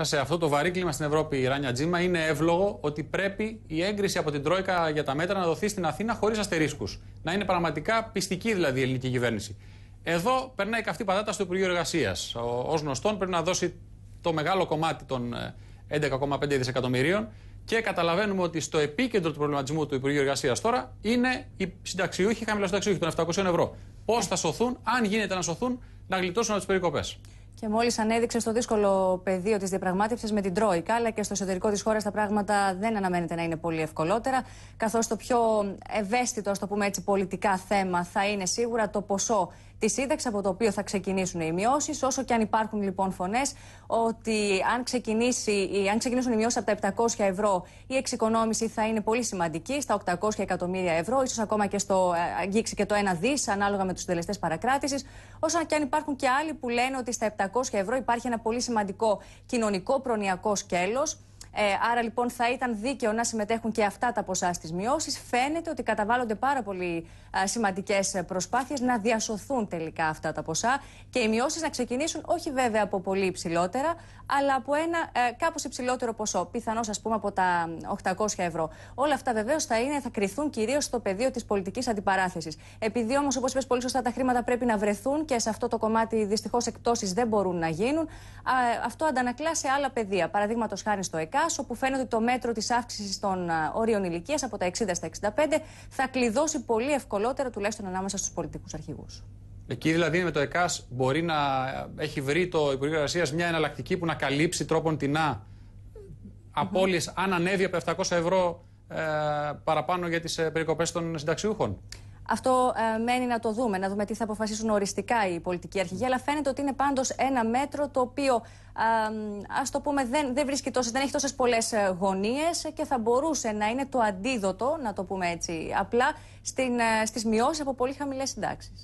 σε αυτό το βαρύ κλίμα στην Ευρώπη, η Ράνια Τζίμα, είναι εύλογο ότι πρέπει η έγκριση από την Τρόικα για τα μέτρα να δοθεί στην Αθήνα χωρίς αστερίσκους. Να είναι πραγματικά πιστική δηλαδή η ελληνική κυβέρνηση. Εδώ περνάει καυτή πατάτα στο Υπουργείο Εργασίας. Ως γνωστόν πρέπει να δώσει το μεγάλο κομμάτι των 11,5 ε, δισεκατομμυρίων και καταλαβαίνουμε ότι στο επίκεντρο του προβληματισμού του Υπουργείου Εργασίας τώρα είναι οι συνταξιούχοι, χαμηλά συνταξιούχοι των 700 ευρώ. Πώς θα σωθούν, αν γίνεται να σωθούν, να γλιτώσουν από τις περικοπές. Και μόλις ανέδειξε στο δύσκολο πεδίο της διαπραγμάτευσης με την Τρόικα, αλλά και στο εσωτερικό της χώρας τα πράγματα δεν αναμένεται να είναι πολύ ευκολότερα. Καθώς το πιο ευαίσθητο, ας το πούμε έτσι, πολιτικά θέμα θα είναι σίγουρα το ποσό τη σύνταξη, από το οποίο θα ξεκινήσουν οι μειώσεις. Όσο και αν υπάρχουν λοιπόν φωνές ότι αν, ξεκινήσει, αν ξεκινήσουν οι μειώσεις από τα 700 ευρώ, η εξοικονόμηση θα είναι πολύ σημαντική στα 800 εκατομμύρια ευρώ, ίσως ακόμα και στο ε, αγγίξει και το 1 δις, ανάλογα με τους συντελεστέ παρακράτησης. Όσο και αν υπάρχουν και άλλοι που λένε ότι στα 700 ευρώ υπάρχει ένα πολύ σημαντικό κοινωνικό προνοιακό σκέλος. Ε, άρα λοιπόν θα ήταν δίκαιο να συμμετέχουν και αυτά τα ποσά στις μειώσεις. Φαίνεται ότι καταβάλλονται πάρα πολύ σημαντικές προσπάθειες να διασωθούν τελικά αυτά τα ποσά και οι μειώσεις να ξεκινήσουν όχι βέβαια από πολύ υψηλότερα, αλλά από ένα ε, κάπως υψηλότερο ποσό. Πιθανώς ας πούμε από τα 800 ευρώ. Όλα αυτά βεβαίως θα, θα κρυθούν κυρίως στο πεδίο της πολιτικής αντιπαράθεσης. Επειδή όμως, όπως είπες πολύ σωστά, τα χρήματα πρέπει να βρεθούν και σε αυτό το κομμάτι δυστυχώς εκτόσει δεν μπορούν να γίνουν, αυτό αντανακλά σε άλλα πεδία. Παραδείγματος χάρη στο ΕΚΑ όπου φαίνεται ότι το μέτρο της αύξησης των όριων ε, ηλικίας από τα 60 στα 65 θα κλειδώσει πολύ ευκολότερα, τουλάχιστον ανάμεσα στους πολιτικούς αρχηγούς. Εκεί δηλαδή με το ΕΚΑΣ μπορεί να ε, έχει βρει το Υπουργείο Εργασίας μια εναλλακτική που να καλύψει τρόπον την Α απόλυε mm αν ανέβει από 700 ευρώ ε, παραπάνω για τις περικοπές των συνταξιούχων. Αυτό ε, μένει να το δούμε, να δούμε τι θα αποφασίσουν οριστικά οι πολιτικοί αρχηγοί. Αλλά φαίνεται ότι είναι πάντως ένα μέτρο το οποίο, ε, ας το πούμε, δεν, δεν, βρίσκει τόσες, δεν έχει τόσες πολλές ε, γωνίες και θα μπορούσε να είναι το αντίδοτο, να το πούμε έτσι απλά, στις μειώσεις από πολύ χαμηλές συντάξεις.